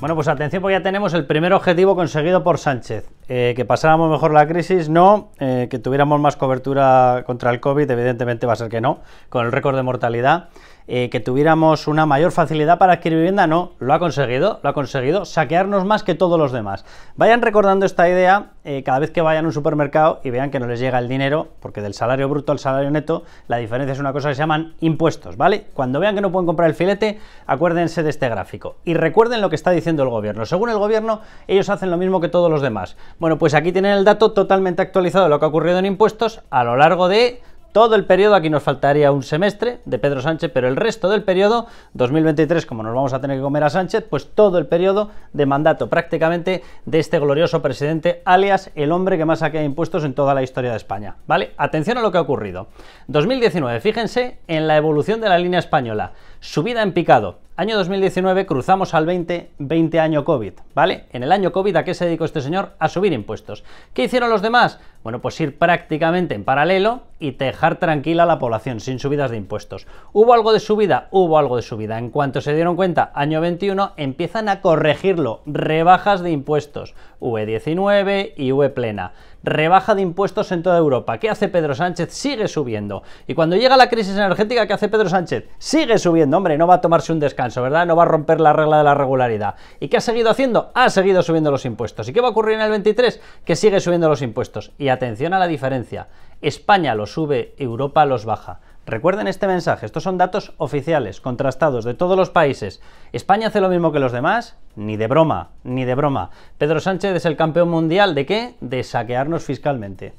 Bueno, pues atención porque ya tenemos el primer objetivo conseguido por Sánchez. Eh, que pasáramos mejor la crisis, no. Eh, que tuviéramos más cobertura contra el COVID, evidentemente va a ser que no, con el récord de mortalidad. Eh, que tuviéramos una mayor facilidad para adquirir vivienda, no, lo ha conseguido, lo ha conseguido, saquearnos más que todos los demás. Vayan recordando esta idea eh, cada vez que vayan a un supermercado y vean que no les llega el dinero, porque del salario bruto al salario neto, la diferencia es una cosa que se llaman impuestos, ¿vale? Cuando vean que no pueden comprar el filete, acuérdense de este gráfico. Y recuerden lo que está diciendo el gobierno. Según el gobierno, ellos hacen lo mismo que todos los demás. Bueno, pues aquí tienen el dato totalmente actualizado de lo que ha ocurrido en impuestos a lo largo de todo el periodo, aquí nos faltaría un semestre de Pedro Sánchez, pero el resto del periodo, 2023, como nos vamos a tener que comer a Sánchez, pues todo el periodo de mandato prácticamente de este glorioso presidente, alias el hombre que más saquea impuestos en toda la historia de España. ¿Vale? Atención a lo que ha ocurrido. 2019, fíjense en la evolución de la línea española. Subida en picado, Año 2019 cruzamos al 20, 20 año COVID, ¿vale? En el año COVID, ¿a qué se dedicó este señor? A subir impuestos. ¿Qué hicieron los demás? Bueno, pues ir prácticamente en paralelo y dejar tranquila a la población sin subidas de impuestos. ¿Hubo algo de subida? Hubo algo de subida. En cuanto se dieron cuenta, año 21, empiezan a corregirlo, rebajas de impuestos, V19 y V plena rebaja de impuestos en toda Europa. ¿Qué hace Pedro Sánchez? Sigue subiendo. Y cuando llega la crisis energética, ¿qué hace Pedro Sánchez? Sigue subiendo. Hombre, no va a tomarse un descanso, ¿verdad? No va a romper la regla de la regularidad. ¿Y qué ha seguido haciendo? Ha seguido subiendo los impuestos. ¿Y qué va a ocurrir en el 23? Que sigue subiendo los impuestos. Y atención a la diferencia. España los sube, Europa los baja. Recuerden este mensaje, estos son datos oficiales, contrastados, de todos los países. ¿España hace lo mismo que los demás? Ni de broma, ni de broma. Pedro Sánchez es el campeón mundial de qué? De saquearnos fiscalmente.